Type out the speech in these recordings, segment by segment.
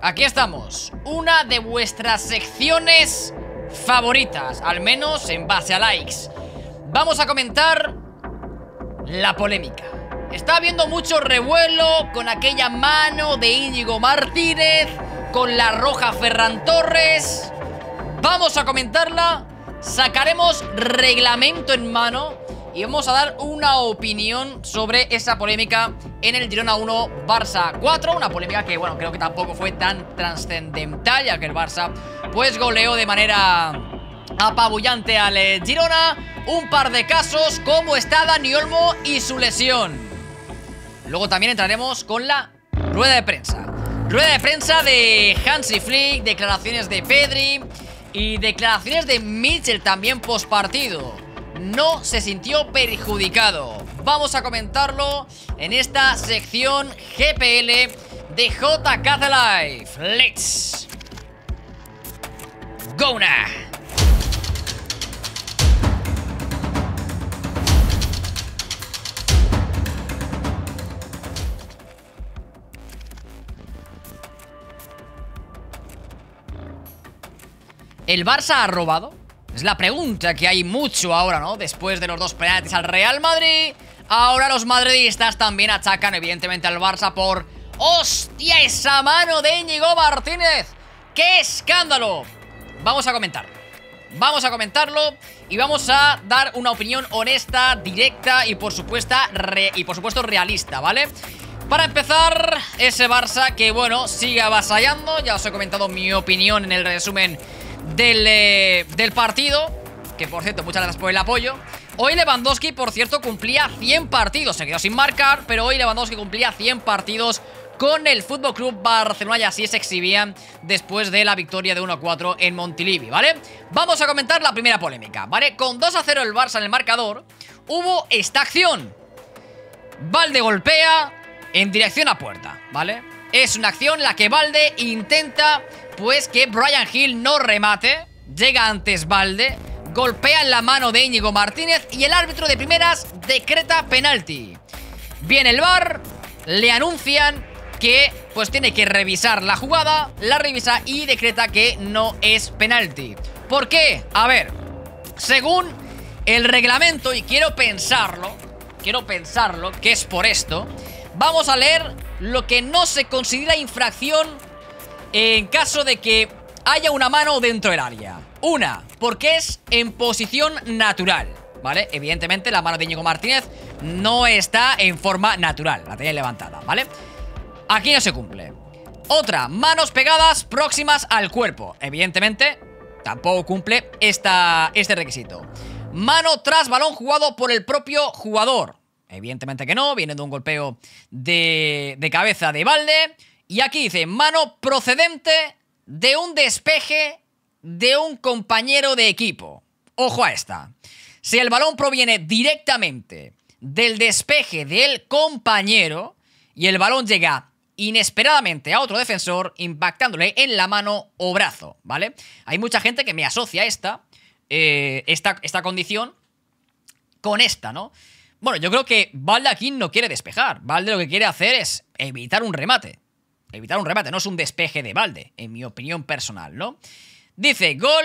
Aquí estamos, una de vuestras secciones favoritas, al menos en base a likes. Vamos a comentar la polémica. Está habiendo mucho revuelo con aquella mano de Íñigo Martínez, con la roja Ferran Torres. Vamos a comentarla, sacaremos reglamento en mano y vamos a dar una opinión sobre esa polémica en el Girona 1, Barça 4. Una polémica que, bueno, creo que tampoco fue tan trascendental, ya que el Barça, pues, goleó de manera apabullante al eh, Girona. Un par de casos, como está Dani Olmo y su lesión. Luego también entraremos con la rueda de prensa. Rueda de prensa de Hansi Flick, declaraciones de Pedri y declaraciones de Mitchell también post partido. No se sintió perjudicado vamos a comentarlo en esta sección GPL de JK Life. Let's go ¿El Barça ha robado? Es la pregunta que hay mucho ahora, ¿no? Después de los dos penaltis al Real Madrid Ahora los madridistas también atacan evidentemente al Barça por... ¡Hostia, esa mano de Íñigo Martínez! ¡Qué escándalo! Vamos a comentar. Vamos a comentarlo y vamos a dar una opinión honesta, directa y por, supuesto, y por supuesto realista, ¿vale? Para empezar, ese Barça que, bueno, sigue avasallando. Ya os he comentado mi opinión en el resumen del, eh, del partido. Que, por cierto, muchas gracias por el apoyo. Hoy Lewandowski, por cierto, cumplía 100 partidos. Se quedó sin marcar, pero hoy Lewandowski cumplía 100 partidos con el Fútbol Club Barcelona y así se exhibían después de la victoria de 1-4 en Montilivi, ¿vale? Vamos a comentar la primera polémica, ¿vale? Con 2-0 el Barça en el marcador, hubo esta acción. Valde golpea en dirección a puerta, ¿vale? Es una acción en la que Valde intenta, pues, que Brian Hill no remate. Llega antes Valde, golpean la mano de Íñigo Martínez y el árbitro de primeras decreta penalti. Viene el bar, le anuncian que pues tiene que revisar la jugada, la revisa y decreta que no es penalti. ¿Por qué? A ver, según el reglamento, y quiero pensarlo, quiero pensarlo, que es por esto, vamos a leer lo que no se considera infracción en caso de que haya una mano dentro del área. Una, porque es en posición natural ¿Vale? Evidentemente la mano de Íñigo Martínez no está en forma natural La tenía levantada, ¿vale? Aquí no se cumple Otra, manos pegadas próximas al cuerpo Evidentemente tampoco cumple esta, este requisito Mano tras balón jugado por el propio jugador Evidentemente que no, viene de un golpeo de, de cabeza de balde Y aquí dice, mano procedente de un despeje de un compañero de equipo. Ojo a esta. Si el balón proviene directamente del despeje del compañero y el balón llega inesperadamente a otro defensor impactándole en la mano o brazo, ¿vale? Hay mucha gente que me asocia esta, eh, esta, condición con esta, ¿no? Bueno, yo creo que Valde aquí no quiere despejar. Valde lo que quiere hacer es evitar un remate. Evitar un remate, no es un despeje de Valde, en mi opinión personal, ¿no? Dice, gol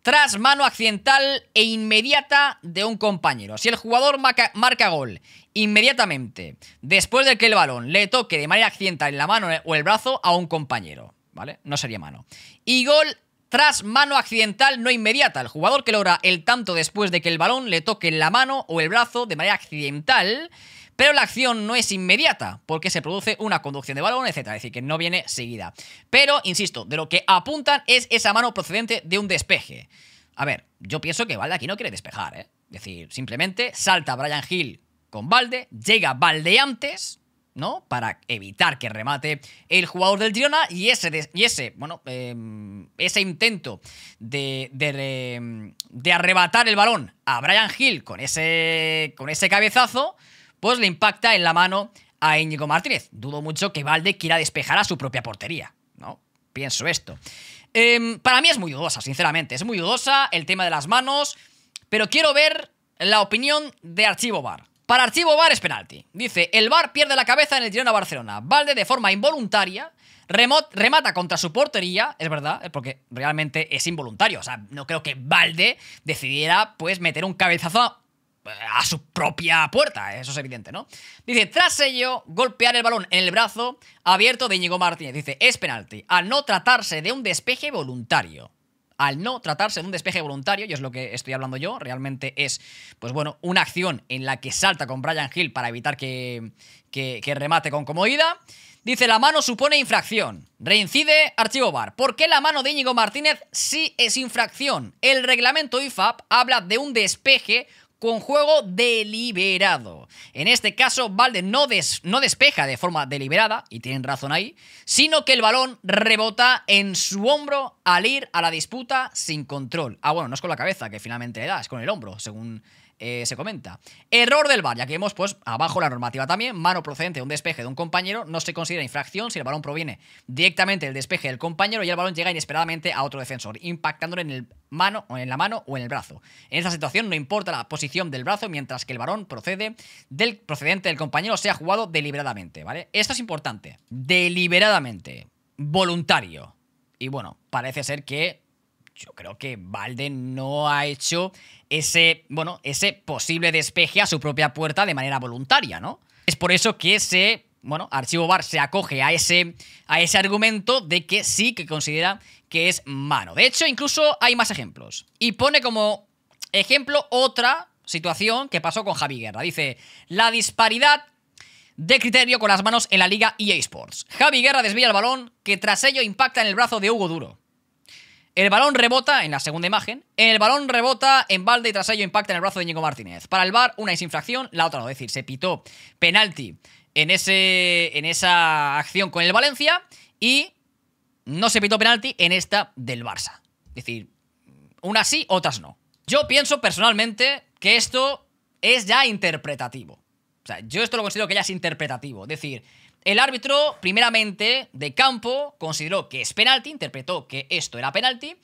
tras mano accidental e inmediata de un compañero. Si el jugador marca, gol inmediatamente después de que el balón le toque de manera accidental en la mano o el brazo a un compañero, ¿vale? No sería mano. Y gol tras mano accidental no inmediata. El jugador que logra el tanto después de que el balón le toque en la mano o el brazo de manera accidental pero la acción no es inmediata porque se produce una conducción de balón, etcétera, es decir, que no viene seguida. Pero, insisto, de lo que apuntan es esa mano procedente de un despeje. A ver, yo pienso que Valde aquí no quiere despejar, ¿eh? Es decir, simplemente salta Brian Hill con Valde, llega Valde antes, ¿no? Para evitar que remate el jugador del Girona y ese, bueno, em, ese intento de, arrebatar el balón a Brian Hill con ese, con ese cabezazo, pues le impacta en la mano a Íñigo Martínez. Dudo mucho que Valde quiera despejar a su propia portería, ¿no? Pienso esto. Em, para mí es muy dudosa, sinceramente. Es muy dudosa el tema de las manos, pero quiero ver la opinión de Archivo Bar. Para Archivo Bar es penalti. Dice, el Bar pierde la cabeza en el tirón a Barcelona. Valde de forma involuntaria remata contra su portería, es verdad, eh, porque realmente es involuntario. O sea, no creo que Valde decidiera pues meter un cabezazo a su propia puerta, ¿eh? eso es evidente, ¿no? Dice, tras ello, golpear el balón en el brazo abierto de Íñigo Martínez. Dice, es penalti, al no tratarse de un despeje voluntario. Al no tratarse de un despeje voluntario, y es lo que estoy hablando yo, realmente es, pues bueno, una acción en la que salta con Brian Hill para evitar que, que, remate con comodidad. Dice, la mano supone infracción. Reincide Archivo Bar. ¿Por qué la mano de Íñigo Martínez sí es infracción? El reglamento IFAP habla de un despeje con juego deliberado. En este caso, Valde no, despeja de forma deliberada, y tienen razón ahí, sino que el balón rebota en su hombro al ir a la disputa sin control. Ah, bueno, no es con la cabeza que finalmente le da, es con el hombro, según eh, se comenta. Error del VAR, ya que vemos pues abajo la normativa también, mano procedente de un despeje de un compañero no se considera infracción si el balón proviene directamente del despeje del compañero y el balón llega inesperadamente a otro defensor, impactándole en el mano o en la mano o en el brazo. En esta situación no importa la posición del brazo mientras que el balón procede del procedente del compañero sea jugado deliberadamente, ¿vale? Esto es importante. Deliberadamente, voluntario. Y bueno, parece ser que yo creo que Valde no ha hecho ese, bueno, ese posible despeje a su propia puerta de manera voluntaria, ¿no? Es por eso que ese, bueno, Archivo Bar se acoge a ese, a ese argumento de que sí que considera que es mano. De hecho, incluso hay más ejemplos. Y pone como ejemplo otra situación que pasó con Javi Guerra. Dice, la disparidad de criterio con las manos en la liga EA Sports. Javi Guerra desvía el balón que tras ello impacta en el brazo de Hugo Duro. El balón rebota en la segunda imagen. El balón rebota en balde y tras ello impacta en el brazo de Diego Martínez. Para el Bar una es infracción, la otra no. Es decir, se pitó penalti en, ese, en esa acción con el Valencia y no se pitó penalti en esta del Barça. Es decir, unas sí, otras no. Yo pienso personalmente que esto es ya interpretativo. O sea, yo esto lo considero que ya es interpretativo. Es decir, el árbitro, primeramente, de campo, consideró que es penalti, interpretó que esto era penalti.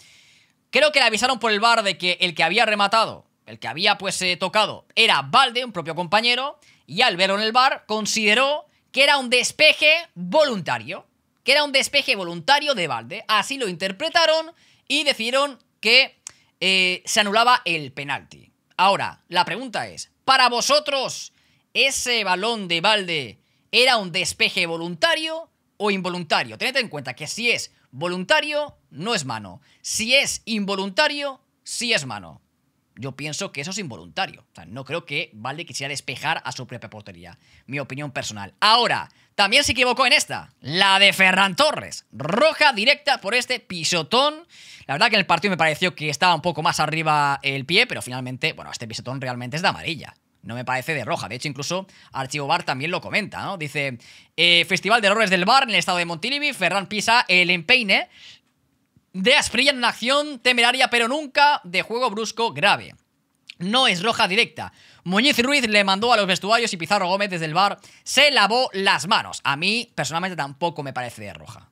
Creo que le avisaron por el bar de que el que había rematado, el que había pues eh, tocado, era Valde, un propio compañero, y al verlo en el bar consideró que era un despeje voluntario, que era un despeje voluntario de Valde. Así lo interpretaron y decidieron que eh, se anulaba el penalti. Ahora, la pregunta es, ¿para vosotros ese balón de Valde ¿Era un despeje voluntario o involuntario? Tened en cuenta que si es voluntario, no es mano. Si es involuntario, sí es mano. Yo pienso que eso es involuntario. O sea, no creo que Valde quisiera despejar a su propia portería. Mi opinión personal. Ahora, también se equivocó en esta. La de Ferran Torres. Roja directa por este pisotón. La verdad que en el partido me pareció que estaba un poco más arriba el pie, pero finalmente, bueno, este pisotón realmente es de amarilla no me parece de roja. De hecho, incluso Archivo Bar también lo comenta, ¿no? Dice, eh, Festival de Errores del Bar en el estado de Montilivi, Ferran Pisa, el empeine de Asprilla en una acción temeraria pero nunca de juego brusco grave. No es roja directa. Muñiz Ruiz le mandó a los vestuarios y Pizarro Gómez desde el bar se lavó las manos. A mí, personalmente, tampoco me parece de roja.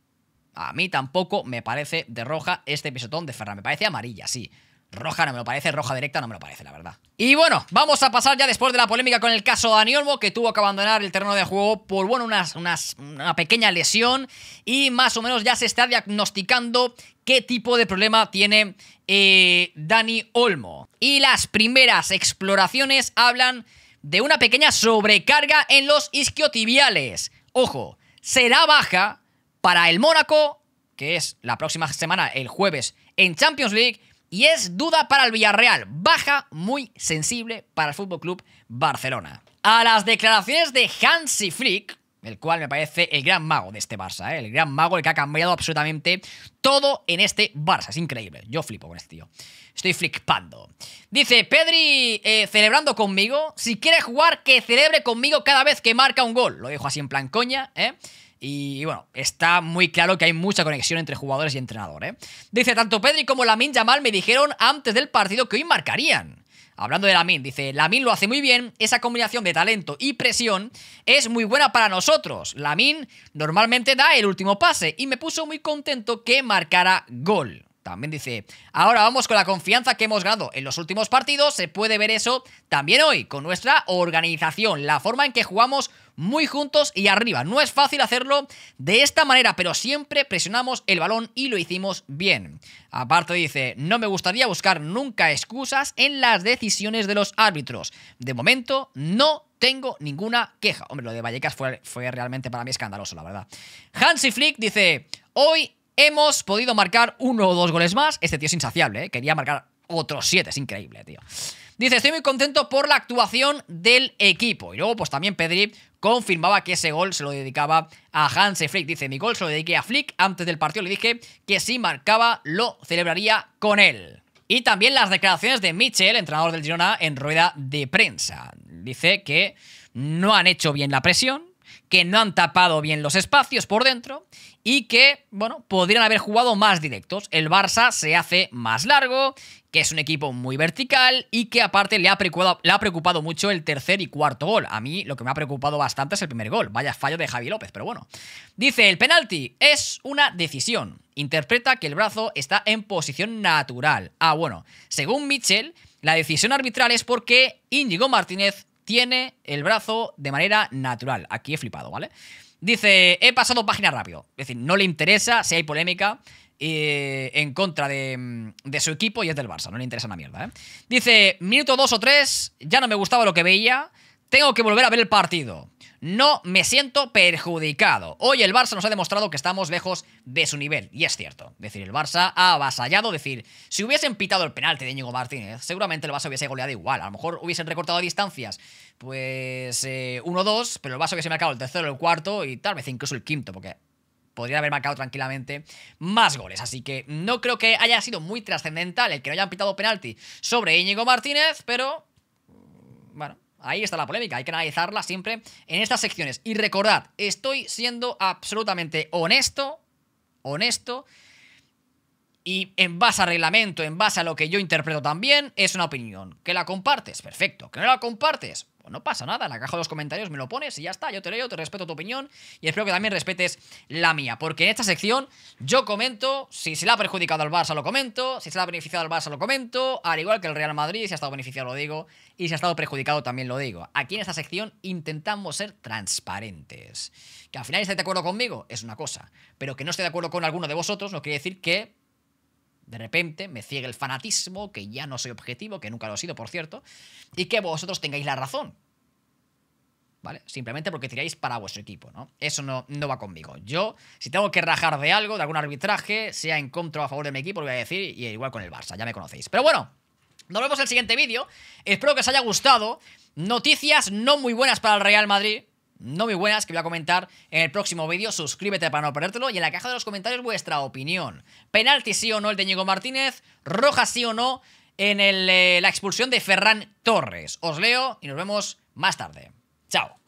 A mí tampoco me parece de roja este pisotón de Ferran. Me parece amarilla, sí. Roja no me lo parece, roja directa no me lo parece, la verdad. Y bueno, vamos a pasar ya después de la polémica con el caso de Olmo, que tuvo que abandonar el terreno de juego por, bueno, unas, unas, una pequeña lesión y más o menos ya se está diagnosticando qué tipo de problema tiene eh, Dani Olmo. Y las primeras exploraciones hablan de una pequeña sobrecarga en los isquiotibiales. Ojo, será baja para el Mónaco, que es la próxima semana, el jueves, en Champions League y es duda para el Villarreal. Baja muy sensible para el Fútbol Club Barcelona. A las declaraciones de Hansi Flick, el cual me parece el gran mago de este Barça, ¿eh? el gran mago, el que ha cambiado absolutamente todo en este Barça. Es increíble. Yo flipo con este tío. Estoy flipando. Dice Pedri eh, celebrando conmigo. Si quiere jugar, que celebre conmigo cada vez que marca un gol. Lo dejo así en plan coña, ¿eh? Y, bueno, está muy claro que hay mucha conexión entre jugadores y entrenador. ¿eh? Dice, tanto Pedri como Lamin Yamal me dijeron antes del partido que hoy marcarían. Hablando de Lamin, dice, Lamin lo hace muy bien, esa combinación de talento y presión es muy buena para nosotros. Lamin normalmente da el último pase y me puso muy contento que marcara gol. También dice, ahora vamos con la confianza que hemos ganado en los últimos partidos, se puede ver eso también hoy, con nuestra organización, la forma en que jugamos muy juntos y arriba. No es fácil hacerlo de esta manera, pero siempre presionamos el balón y lo hicimos bien. Aparte dice, no me gustaría buscar nunca excusas en las decisiones de los árbitros. De momento, no tengo ninguna queja. Hombre, lo de Vallecas fue, fue realmente para mí escandaloso, la verdad. Hansi Flick dice, hoy hemos podido marcar uno o dos goles más. Este tío es insaciable, ¿eh? quería marcar otros siete, es increíble, tío. Dice, estoy muy contento por la actuación del equipo. Y luego, pues también Pedri confirmaba que ese gol se lo dedicaba a Hans Flick. Dice, mi gol se lo dediqué a Flick. Antes del partido le dije que si marcaba, lo celebraría con él. Y también las declaraciones de Mitchell, entrenador del Girona, en rueda de prensa. Dice que no han hecho bien la presión, que no han tapado bien los espacios por dentro y que, bueno, podrían haber jugado más directos. El Barça se hace más largo, que es un equipo muy vertical y que aparte le ha, preocupado, ha preocupado mucho el tercer y cuarto gol. A mí lo que me ha preocupado bastante es el primer gol. Vaya fallo de Javi López, pero bueno. Dice, el penalti es una decisión. Interpreta que el brazo está en posición natural. Ah, bueno, según Mitchell, la decisión arbitral es porque Íñigo Martínez tiene el brazo de manera natural. Aquí he flipado, ¿vale? Dice, he pasado página rápido. Es decir, no le interesa si hay polémica eh, en contra mm, de, su equipo y es del Barça. No le interesa una mierda, ¿eh? Dice, minuto dos o tres ya no me gustaba lo que veía. Tengo que volver a ver el partido no me siento perjudicado. Hoy el Barça nos ha demostrado que estamos lejos de su nivel, y es cierto. Es decir, el Barça ha avasallado, es decir, si hubiesen pitado el penalti de Íñigo Martínez, seguramente el Barça hubiese goleado igual. A lo mejor hubiesen recortado distancias, pues 1-2, eh, pero el Barça hubiese marcado el tercero, el cuarto y tal vez incluso el quinto, porque podría haber marcado tranquilamente más goles. Así que no creo que haya sido muy trascendental el que no hayan pitado penalti sobre Íñigo Martínez, pero bueno, Ahí está la polémica, hay que analizarla siempre en estas secciones. Y recordad, estoy siendo absolutamente honesto, honesto, y en base al reglamento, en base a lo que yo interpreto también, es una opinión. ¿Que la compartes? Perfecto. ¿Que no la compartes? no pasa nada, en la caja de los comentarios me lo pones y ya está, yo te leo, te respeto tu opinión y espero que también respetes la mía, porque en esta sección yo comento, si se le ha perjudicado al Barça lo comento, si se le ha beneficiado al Barça lo comento, al igual que el Real Madrid, si ha estado beneficiado lo digo, y si ha estado perjudicado también lo digo. Aquí en esta sección intentamos ser transparentes. Que al final esté de acuerdo conmigo es una cosa, pero que no esté de acuerdo con alguno de vosotros no quiere decir que de repente me ciega el fanatismo, que ya no soy objetivo, que nunca lo he sido, por cierto, y que vosotros tengáis la razón. ¿Vale? Simplemente porque tiráis para vuestro equipo, ¿no? Eso no, no va conmigo. Yo, si tengo que rajar de algo, de algún arbitraje, sea en contra o a favor de mi equipo, lo voy a decir, y igual con el Barça, ya me conocéis. Pero bueno, nos vemos en el siguiente vídeo. Espero que os haya gustado. Noticias no muy buenas para el Real Madrid no muy buenas que voy a comentar en el próximo vídeo. Suscríbete para no perdértelo y en la caja de los comentarios vuestra opinión. Penalti sí o no el de Diego Martínez, roja sí o no en el, eh, la expulsión de Ferran Torres. Os leo y nos vemos más tarde. Chao.